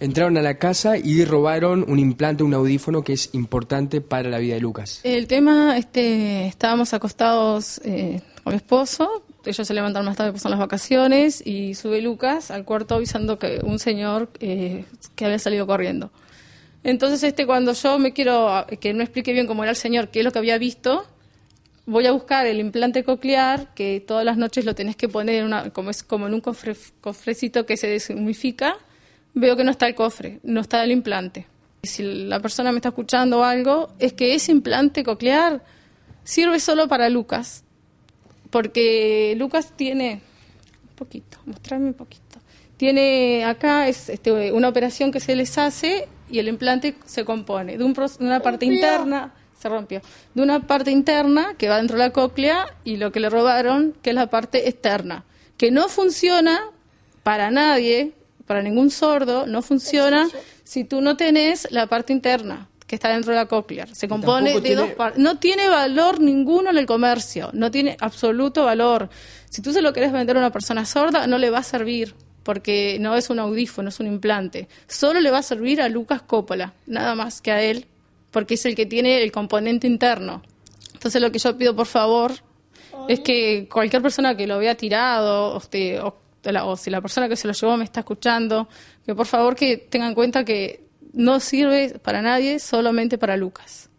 entraron a la casa y robaron un implante, un audífono que es importante para la vida de Lucas. El tema, este, estábamos acostados eh, con mi esposo, ellos se levantaron más tarde, porque son las vacaciones, y sube Lucas al cuarto avisando que un señor eh, que había salido corriendo. Entonces, este, cuando yo me quiero, que no explique bien cómo era el señor, qué es lo que había visto, voy a buscar el implante coclear, que todas las noches lo tenés que poner una, como, es, como en un cofrecito que se deshumifica veo que no está el cofre, no está el implante. y Si la persona me está escuchando algo, es que ese implante coclear sirve solo para Lucas, porque Lucas tiene, un poquito, mostrarme un poquito, tiene acá es, este, una operación que se les hace y el implante se compone de, de una parte interna se rompió. De una parte interna que va dentro de la cóclea y lo que le robaron, que es la parte externa, que no funciona para nadie, para ningún sordo no funciona si tú no tenés la parte interna que está dentro de la coclear. Se compone de dos partes. No tiene valor ninguno en el comercio, no tiene absoluto valor. Si tú se lo querés vender a una persona sorda, no le va a servir porque no es un audífono, es un implante. Solo le va a servir a Lucas Coppola, nada más que a él, porque es el que tiene el componente interno. Entonces lo que yo pido, por favor, es que cualquier persona que lo vea tirado o, este, la, o si la persona que se lo llevó me está escuchando, que por favor que tengan en cuenta que no sirve para nadie, solamente para Lucas.